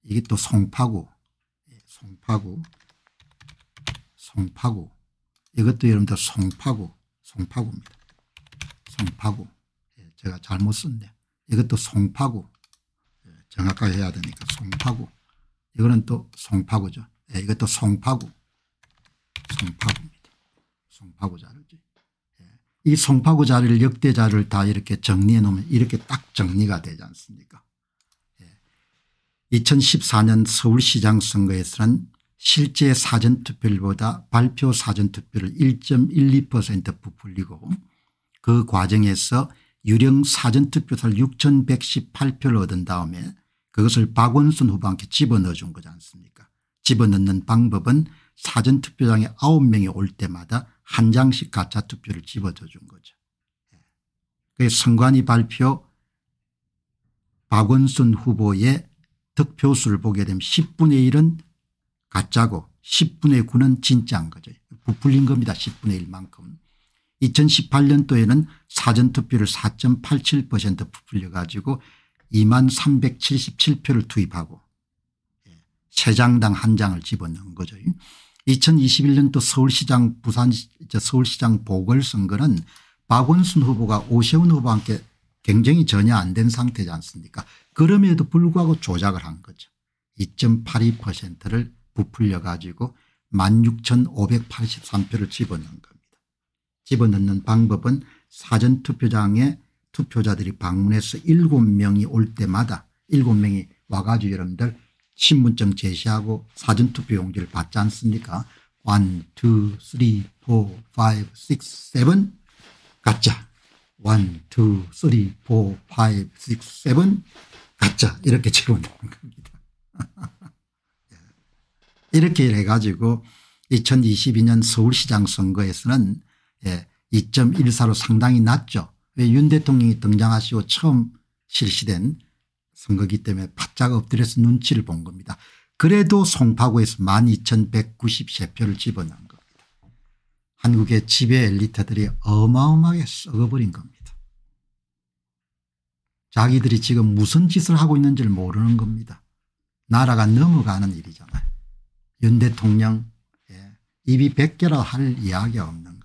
이게 또 송파구. 예, 송파구. 송파구. 이것도 여러분들 송파구. 송파구입니다. 송파구. 예, 제가 잘못 썼네. 이것도 송파구. 예, 정확하게 해야 되니까 송파구. 이거는 또 송파구죠. 예, 이것도 송파구. 송파구입니다. 송파구자 이 송파구 자리를 역대자를 리다 이렇게 정리해 놓으면 이렇게 딱 정리가 되지 않습니까 2014년 예. 서울시장 선거에서는 실제 사전투표율보다 발표 사전투표를 1.12% 부풀리고 그 과정에서 유령 사전투표를 6118표를 얻은 다음에 그것을 박원순 후보한테 집어넣어 준 거지 않습니까 집어넣는 방법은 사전투표장에 9명이 올 때마다 한 장씩 가짜 투표를 집어져 준 거죠. 그 선관위 발표 박원순 후보의 득표수를 보게 되면 10분의 1은 가짜고 10분의 9는 진짜인 거죠. 부풀린 겁니다. 10분의 1만큼. 2018년도에는 사전투표를 4.87% 부풀려 가지고 2만 377표를 투입하고 예, 세 장당 한 장을 집어넣은 거죠. 2021년도 서울시장 부산 서울시장 보궐선거는 박원순 후보가 오세훈 후보와 함께 경쟁이 전혀 안 된 상태지 않습니까 그럼에도 불구하고 조작을 한 거죠. 2.82%를 부풀려 가지고 16,583표를 집어넣은 겁니다. 집어넣는 방법은 사전투표장에 투표자들이 방문해서 7명이 올 때마다 7명이 와가지고 여러분들 신분증 제시하고 사전투표 용지를 받지 않습니까 1, 2, 3, 4, 5, 6, 7 가짜 1, 2, 3, 4, 5, 6, 7 가짜 이렇게 제공되는 겁니다. [LAUGHS] 예. 이렇게 해가지고 2022년 서울시장 선거에서는 2.14로 예, 상당히 낮죠. 예, 윤 대통령이 등장하시고 처음 실시된 선거기 때문에 바짝 엎드려서 눈치를 본 겁니다. 그래도 송파구에서 12,193표를 집어넣은 겁니다. 한국의 지배 엘리트들이 어마어마하게 썩어버린 겁니다. 자기들이 지금 무슨 짓을 하고 있는지를 모르는 겁니다. 나라가 넘어가는 일이잖아요. 윤 대통령 입이 1 0라할이야기 없는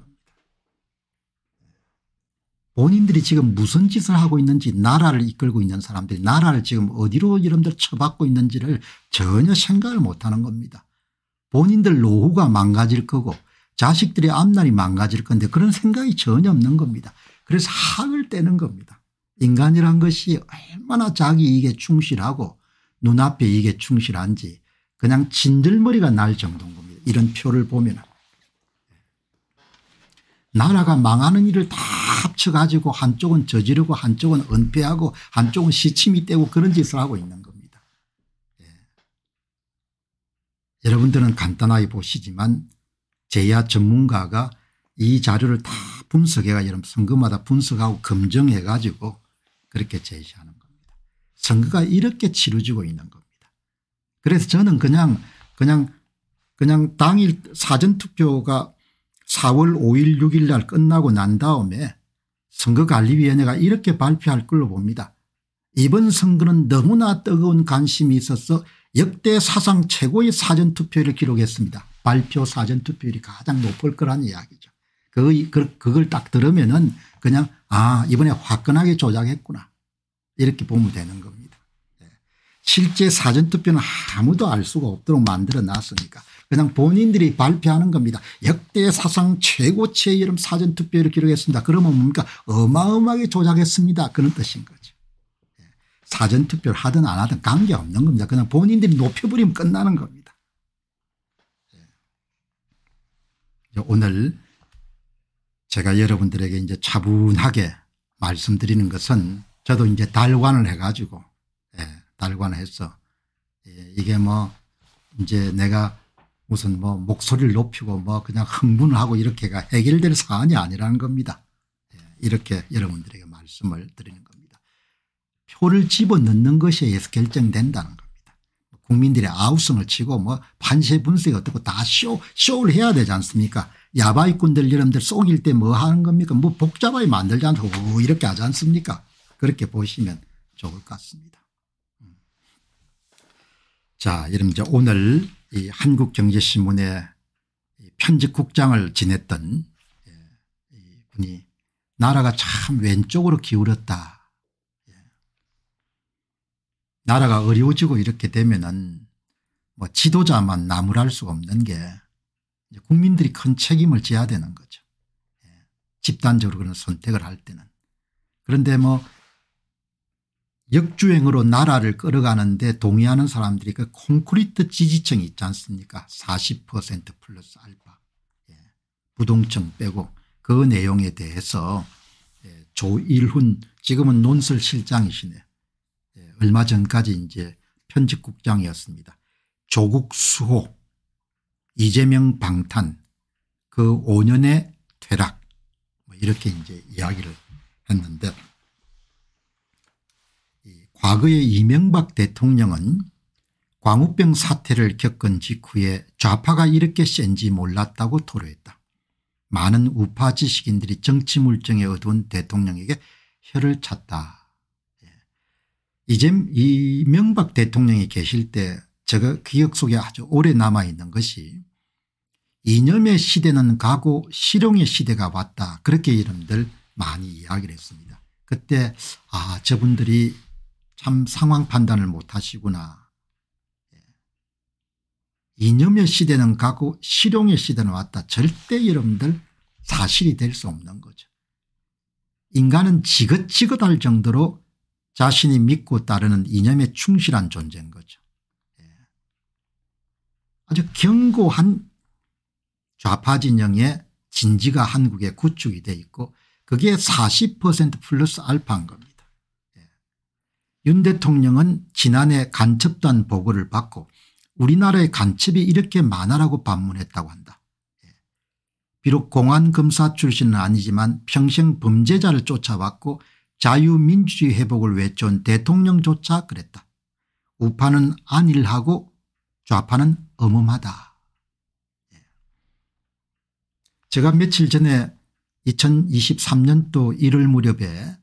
본인들이 지금 무슨 짓을 하고 있는지 나라를 이끌고 있는 사람들이 나라를 지금 어디로 이름들 쳐박고 있는지를 전혀 생각을 못하는 겁니다. 본인들 노후가 망가질 거고 자식들의 앞날이 망가질 건데 그런 생각이 전혀 없는 겁니다. 그래서 학을 떼는 겁니다. 인간이란 것이 얼마나 자기 이익에 충실하고 눈앞에 이익에 충실한지 그냥 진들머리가 날 정도인 겁니다. 이런 표를 보면 은 나라가 망하는 일을 다 합쳐가지고 한쪽은 저지르고 한쪽은 은폐하고 한쪽은 시침이 떼고 그런 짓을 하고 있는 겁니다. 예. 여러분들은 간단하게 보시지만 제야 전문가가 이 자료를 다 분석해가 여러분 선거마다 분석하고 검증해 가지고 그렇게 제시하는 겁니다. 선거가 이렇게 치러지고 있는 겁니다. 그래서 저는 그냥 그냥 그냥 당일 사전투표가 4월 5일 6일 날 끝나고 난 다음에 선거관리위원회가 이렇게 발표할 걸로 봅니다. 이번 선거는 너무나 뜨거운 관심이 있어서 역대 사상 최고의 사전투표율을 기록했습니다. 발표 사전투표율이 가장 높을 거란 이야기죠. 그, 그걸 딱 들으면 은 그냥 아 이번에 화끈하게 조작했구나 이렇게 보면 되는 겁니다. 네. 실제 사전투표는 아무도 알 수가 없도록 만들어 놨으니까 그냥 본인들이 발표하는 겁니다. 역대 사상 최고치의 여름 사전투표를 기록했습니다. 그러면 뭡니까 어마어마하게 조작했습니다. 그런 뜻인 거죠. 예. 사전투표를 하든 안 하든 관계없는 겁니다. 그냥 본인들이 높여버리면 끝나는 겁니다. 예. 오늘 제가 여러분들에게 이제 차분하게 말씀드리는 것은 저도 이제 달관을 해가지고 예, 달관을 했어. 예, 이게 뭐 이제 내가 무슨 뭐 목소리를 높이고 뭐 그냥 흥분하고 이렇게가 해결될 사안이 아니라는 겁니다. 예, 이렇게 여러분들에게 말씀을 드리는 겁니다. 표를 집어넣는 것에 의해서 결정된다는 겁니다. 국민들의 아우성을 치고 뭐 반세 분석이 어떻고 다 쇼, 쇼를 해야 되지 않습니까 야바이꾼들 여러분들 속일 때 뭐 하는 겁니까 뭐 복잡하게 만들지 않고 이렇게 하지 않습니까 그렇게 보시면 좋을 것 같습니다. 음. 자 여러분 이제 오늘 이 한국경제신문의 편집국장을 지냈던 예, 분이 나라가 참 왼쪽으로 기울었다. 예. 나라가 어려워지고 이렇게 되면은 뭐 지도자만 나무랄 수가 없는 게 국민들이 큰 책임을 져야 되는 거죠. 예. 집단적으로 그런 선택을 할 때는. 그런데 뭐 역주행으로 나라를 끌어가는데 동의하는 사람들이 그 콘크리트 지지층이 있지 않습니까 40% 플러스 알파 예. 부동층 빼고 그 내용에 대해서 예. 조일훈 지금은 논설실장이시네 예. 얼마 전까지 이제 편집국장이었습니다 조국 수호 이재명 방탄 그 5년의 퇴락 뭐 이렇게 이제 이야기를 했는데 과거의 이명박 대통령은 광우병 사태를 겪은 직후에 좌파가 이렇게 센지 몰랐다고 토로했다. 많은 우파 지식인들이 정치 물정에 어두운 대통령에게 혀를 찼다. 예. 이제 이명박 대통령이 계실 때 제가 기억 속에 아주 오래 남아있는 것이 이념의 시대는 가고 실용의 시대가 왔다 그렇게 이름들 많이 이야기를 했습니다. 그때 아 저분들이 참 상황 판단을 못하시구나. 예. 이념의 시대는 가고 실용의 시대는 왔다. 절대 여러분들 사실이 될 수 없는 거죠. 인간은 지긋지긋할 정도로 자신이 믿고 따르는 이념에 충실한 존재인 거죠. 예. 아주 견고한 좌파 진영의 진지가 한국에 구축이 돼 있고 그게 40% 플러스 알파인 겁니다. 윤 대통령은 지난해 간첩단 보고를 받고 우리나라의 간첩이 이렇게 많아라고 반문했다고 한다. 예. 비록 공안검사 출신은 아니지만 평생 범죄자를 쫓아왔고 자유민주주의 회복을 외쳐온 대통령조차 그랬다. 우파는 안일하고 좌파는 어엄하다 예. 제가 며칠 전에 2023년도 1월 무렵에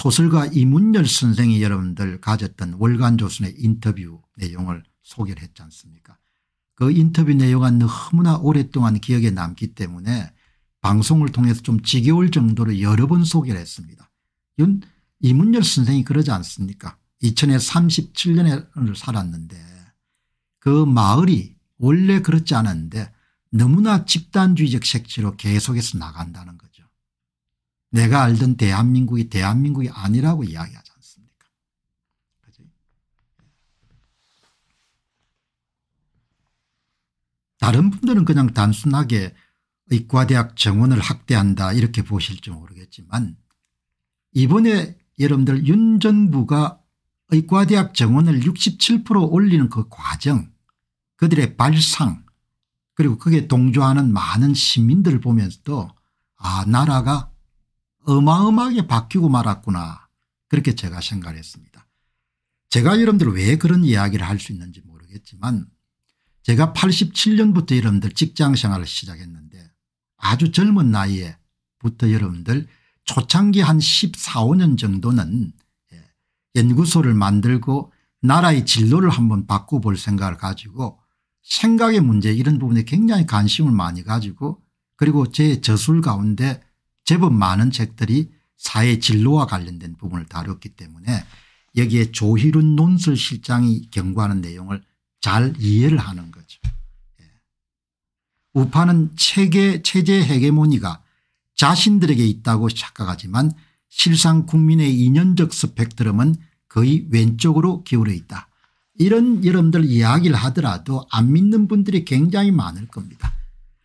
소설가 이문열 선생이 여러분들 가졌던 월간조선의 인터뷰 내용을 소개를 했지 않습니까 그 인터뷰 내용은 너무나 오랫동안 기억에 남기 때문에 방송을 통해서 좀 지겨울 정도로 여러 번 소개를 했습니다. 이문열 선생이 그러지 않습니까 2000에 37년을 살았는데 그 마을이 원래 그렇지 않은데 너무나 집단주의적 색채로 계속해서 나간다는 거예요. 내가 알던 대한민국이 대한민국이 아니라고 이야기하지 않습니까? 그죠? 다른 분들은 그냥 단순하게 의과대학 정원을 확대한다 이렇게 보실지 모르겠지만 이번에 여러분들 윤 정부가 의과대학 정원을 67% 올리는 그 과정 그들의 발상 그리고 그게 동조하는 많은 시민들을 보면서도 아 나라가 어마어마하게 바뀌고 말았구나 그렇게 제가 생각을 했습니다. 제가 여러분들 왜 그런 이야기를 할 수 있는지 모르겠지만 제가 87년부터 여러분들 직장생활을 시작했는데 아주 젊은 나이에부터 여러분들 초창기 한 14, 5년 정도는 예, 연구소를 만들고 나라의 진로를 한번 바꿔볼 생각을 가지고 생각의 문제 이런 부분에 굉장히 관심을 많이 가지고 그리고 제 저술 가운데 제법 많은 책들이 사회 진로와 관련된 부분을 다뤘기 때문에 여기에 조희룬 논술실장이 경고하는 내용을 잘 이해를 하는 거죠. 예. 우파는 체계 체제 헤게모니가 자신들에게 있다고 착각하지만 실상 국민의 인연적 스펙트럼은 거의 왼쪽으로 기울어 있다. 이런 여러분들 이야기를 하더라도 안 믿는 분들이 굉장히 많을 겁니다.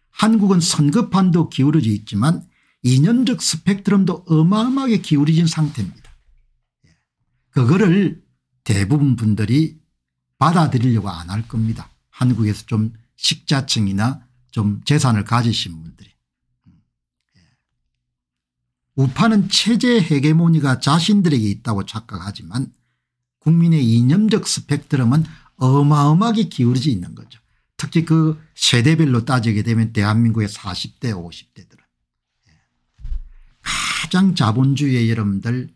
한국은 선거판도 기울어져 있지만 이념적 스펙트럼도 어마어마하게 기울어진 상태입니다. 그거를 대부분 분들이 받아들이려고 안 할 겁니다. 한국에서 좀 식자층이나 좀 재산을 가지신 분들이. 우파는 체제 헤게모니가 자신들에게 있다고 착각하지만 국민의 이념적 스펙트럼은 어마어마하게 기울어져 있는 거죠. 특히 그 세대별로 따지게 되면 대한민국의 40대 5 0대들 가장 자본주의의 여러분들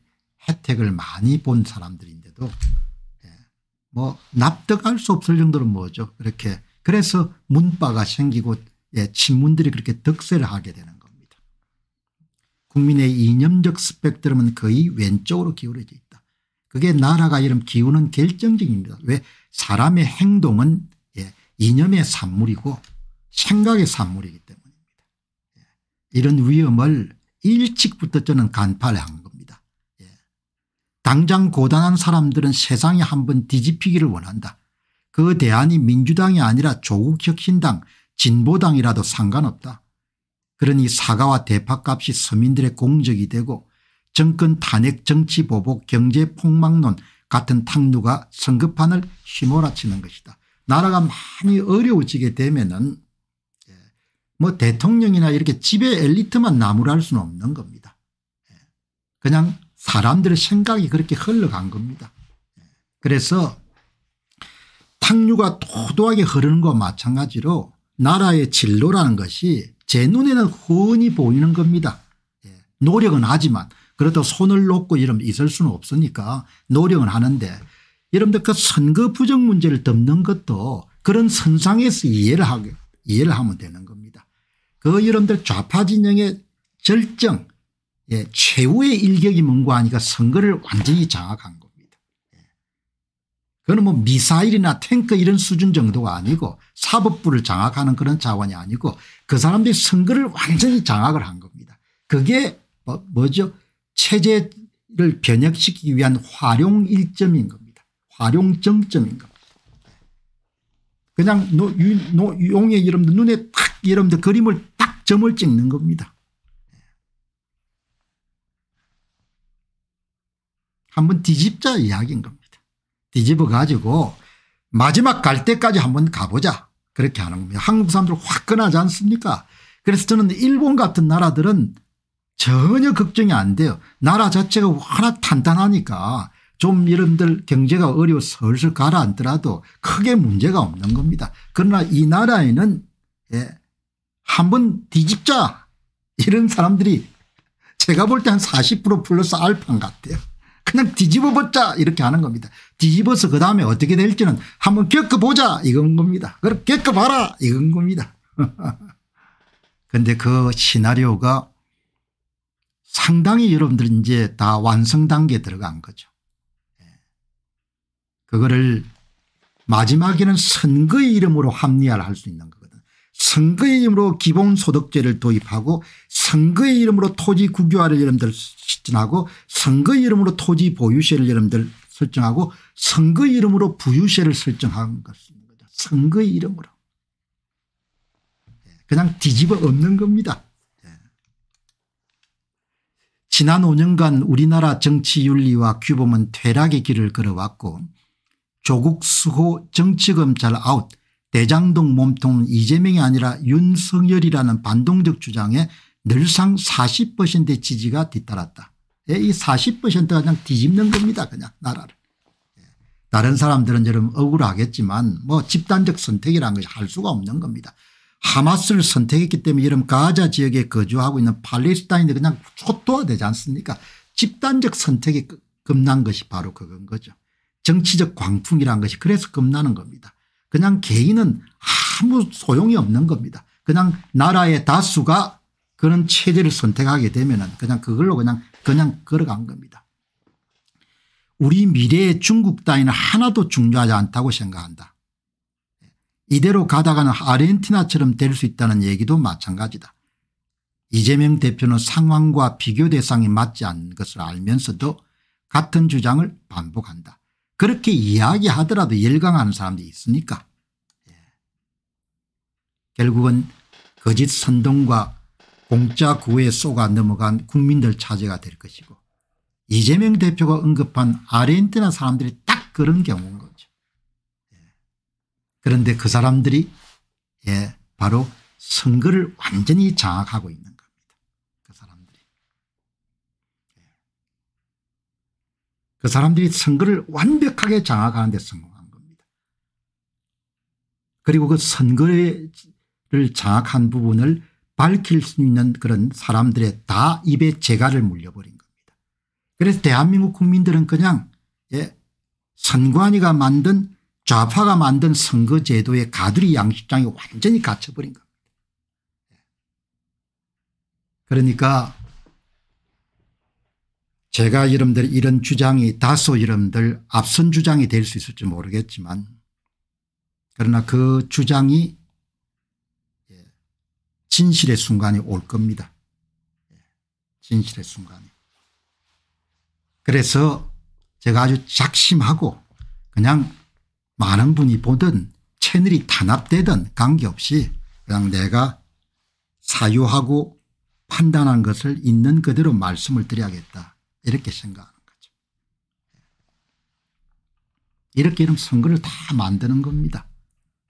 혜택을 많이 본 사람들인데도 예, 뭐 납득할 수 없을 정도로 뭐죠 이렇게 그래서 문파가 생기고 예, 친문들이 그렇게 득세를 하게 되는 겁니다. 국민의 이념적 스펙트럼은 거의 왼쪽으로 기울어져 있다. 그게 나라가 이런 기우는 결정적입니다. 왜 사람의 행동은 예, 이념의 산물이고 생각의 산물이기 때문입니다. 예, 이런 위험을 일찍부터 저는 간파를 한 겁니다. 예. 당장 고단한 사람들은 세상이 한번 뒤집히기를 원한다. 그 대안이 민주당이 아니라 조국혁신당 진보당이라도 상관없다. 그러니 사과와 대파값이 서민들의 공적이 되고 정권 탄핵 정치 보복 경제 폭망론 같은 탕루가 성급판을 휘몰아치는 것이다. 나라가 많이 어려워지게 되면 은뭐 대통령이나 이렇게 집배 엘리트만 나무랄 수는 없는 겁니다. 예. 그냥 사람들의 생각이 그렇게 흘러간 겁니다. 예. 그래서 탕류가 도도하게 흐르는 것과 마찬가지로 나라의 진로라는 것이 제 눈에는 훤히 보이는 겁니다. 예. 노력은 하지만 그래도 손을 놓고 이러면 있을 수는 없으니까 노력은 하는데 여러분들 그 선거 부정 문제를 덮는 것도 그런 선상에서 이해를 하게 이해를 하면 되는 겁니다. 그 여러분들 좌파 진영의 절정 예, 최후의 일격이 뭔고 하니까 선거를 완전히 장악한 겁니다. 예. 그거는 뭐 미사일이나 탱크 이런 수준 정도가 아니고 사법부를 장악하는 그런 자원이 아니고 그 사람들이 선거를 완전히 장악을 한 겁니다. 그게 뭐, 뭐죠 체제를 변혁시키기 위한 활용 일점인 겁니다. 활용 정점인 겁니다. 그냥 노, 유, 노, 용의 여러분들 눈에 딱 여러분들 그림을 딱 점을 찍는 겁니다. 한번 뒤집자 이야기인 겁니다. 뒤집어 가지고 마지막 갈 때까지 한번 가보자 그렇게 하는 겁니다. 한국 사람들 화끈하지 않습니까 그래서 저는 일본 같은 나라들은 전혀 걱정이 안 돼요. 나라 자체가 워낙 탄탄하니까 좀이러들 경제가 어려워 슬슬 가라앉더라도 크게 문제가 없는 겁니다. 그러나 이 나라에는 예, 한번 뒤집자 이런 사람들이 제가 볼 때 한 40% 플러스 알파인 같아요. 그냥 뒤집어보자 이렇게 하는 겁니다. 뒤집어서 그 다음에 어떻게 될지는 한번 겪어보자 이건 겁니다. 그럼 겪어봐라 이건 겁니다. 그런데 [LAUGHS] 그 시나리오가 상당히 여러분들 이제 다 완성 단계에 들어간 거죠. 그거를 마지막에는 선거의 이름으로 합리화를 할 수 있는 거거든. 선거의 이름으로 기본소득제를 도입하고 선거의 이름으로 토지 국유화를 여러분들 실진하고 선거의 이름으로 토지 보유세를 여러분들 설정하고 선거의 이름으로 부유세를 설정한 것입니다. 선거의 이름으로. 예, 그냥 뒤집어 엎는 겁니다. 예. 지난 5년간 우리나라 정치윤리와 규범은 퇴락의 길을 걸어왔고 조국 수호 정치검 찰 아웃 대장동 몸통은 이재명이 아니라 윤석열이라는 반동적 주장에 늘상 40%의 지지가 뒤따랐다. 예, 이 40%가 그냥 뒤집는 겁니다. 그냥 나라를. 예, 다른 사람들은 여러분 억울하겠지만 뭐 집단적 선택이라는 것이 할 수가 없는 겁니다. 하마스를 선택했기 때문에 여러분 가자 지역에 거주하고 있는 팔레스타인들 그냥 초토화되지 않습니까 집단적 선택이 그- 겁난 것이 바로 그건 거죠. 정치적 광풍이라는 것이 그래서 겁나는 겁니다. 그냥 개인은 아무 소용이 없는 겁니다. 그냥 나라의 다수가 그런 체제를 선택하게 되면 그냥 그걸로 그냥 그냥 걸어간 겁니다. 우리 미래의 중국 따위는 하나도 중요하지 않다고 생각한다. 이대로 가다가는 아르헨티나처럼 될 수 있다는 얘기도 마찬가지다. 이재명 대표는 상황과 비교 대상이 맞지 않는 것을 알면서도 같은 주장을 반복한다. 그렇게 이야기하더라도 열광하는 사람들이 있습니까 예. 결국은 거짓 선동과 공짜 구호에 쏘가 넘어간 국민들 차제가 될 것이고 이재명 대표가 언급한 아르헨티나 사람들이 딱 그런 경우인 거죠. 예. 그런데 그 사람들이 예, 바로 선거를 완전히 장악하고 있는 그 사람들이 선거를 완벽하게 장악하는 데 성공한 겁니다. 그리고 그 선거를 장악한 부분을 밝힐 수 있는 그런 사람들의 다 입에 재갈을 물려버린 겁니다. 그래서 대한민국 국민들은 그냥 예, 선관위가 만든 좌파가 만든 선거제도의 가두리 양식장이 완전히 갇혀버린 겁니다. 예. 그러니까 제가 여러분들 이런 주장이 다소 여러분들 앞선 주장이 될 수 있을지 모르겠지만 그러나 그 주장이 예, 진실의 순간이 올 겁니다. 예, 진실의 순간이. 그래서 제가 아주 작심하고 그냥 많은 분이 보든 채널이 단합되든 관계없이 그냥 내가 사유하고 판단한 것을 있는 그대로 말씀을 드려야겠다. 이렇게 생각하는 거죠. 이렇게 이러 선거를 다 만드는 겁니다.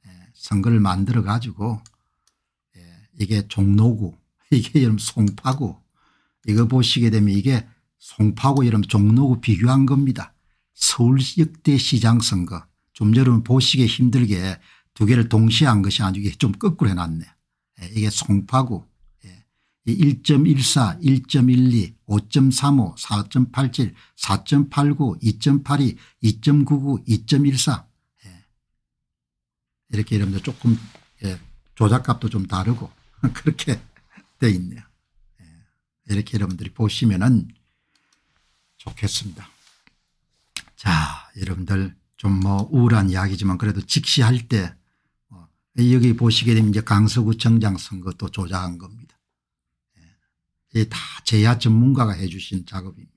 예, 선거를 만들어 가지고 예, 이게 종로구 [LAUGHS] 이게 여러 송파구 이거 보시게 되면 이게 송파구 여러 종로구 비교한 겁니다. 서울 역대 시장 선거 좀 여러분 보시기 힘들게 두 개를 동시에 한 것이 아니고 좀 거꾸로 해놨네. 예, 이게 송파구 1.14, 1.12, 5.35, 4.87, 4.89, 2.82, 2.99, 2.14 이렇게 이러면 조금 예, 조작값도 좀 다르고 [LAUGHS] 그렇게 돼 있네요. 예. 이렇게 여러분들이 보시면 은 좋겠습니다. 자 여러분들 좀 뭐 우울한 이야기지만 그래도 직시할 때 뭐 여기 보시게 되면 이제 강서구청장 선거도 조작한 겁니다. 다 제야 전문가가 해 주신 작업입니다.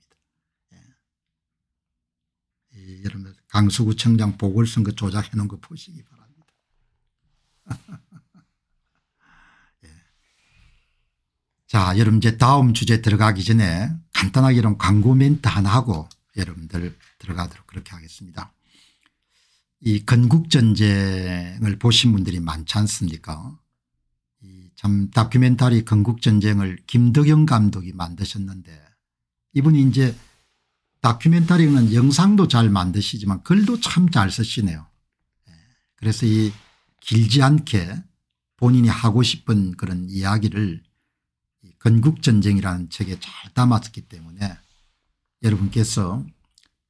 예. 여러분 강서구청장 보궐선거 조작해 놓은 거 보시기 바랍니다. [LAUGHS] 예. 자 여러분 이제 다음 주제 들어가기 전에 간단하게 이런 광고 멘트 하나 하고 여러분들 들어가도록 그렇게 하겠습니다. 이 건국전쟁을 보신 분들이 많지 않습니까 참 다큐멘터리 건국전쟁을 김덕영 감독이 만드셨는데 이분이 이제 다큐멘터리는 영상도 잘 만드시지만 글도 참 잘 쓰시네요. 예. 그래서 이 길지 않게 본인이 하고 싶은 그런 이야기를 건국전쟁이라는 책에 잘 담았기 때문에 여러분께서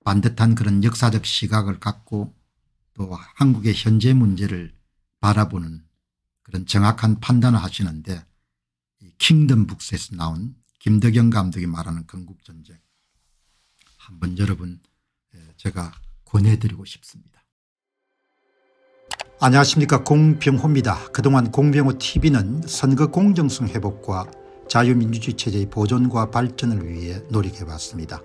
반듯한 그런 역사적 시각을 갖고 또 한국의 현재 문제를 바라보는 그런 정확한 판단을 하시는데 킹덤 북스에서 나온 김덕영 감독이 말하는 건국전쟁 한번 여러분 예, 제가 권해드리고 싶습니다. 안녕하십니까 공병호입니다. 그동안 공병호 tv는 선거 공정성 회복과 자유민주주의 체제의 보존과 발전을 위해 노력해왔습니다.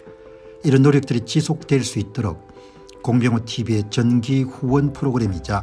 이런 노력들이 지속될 수 있도록 공병호 tv의 전기 후원 프로그램이자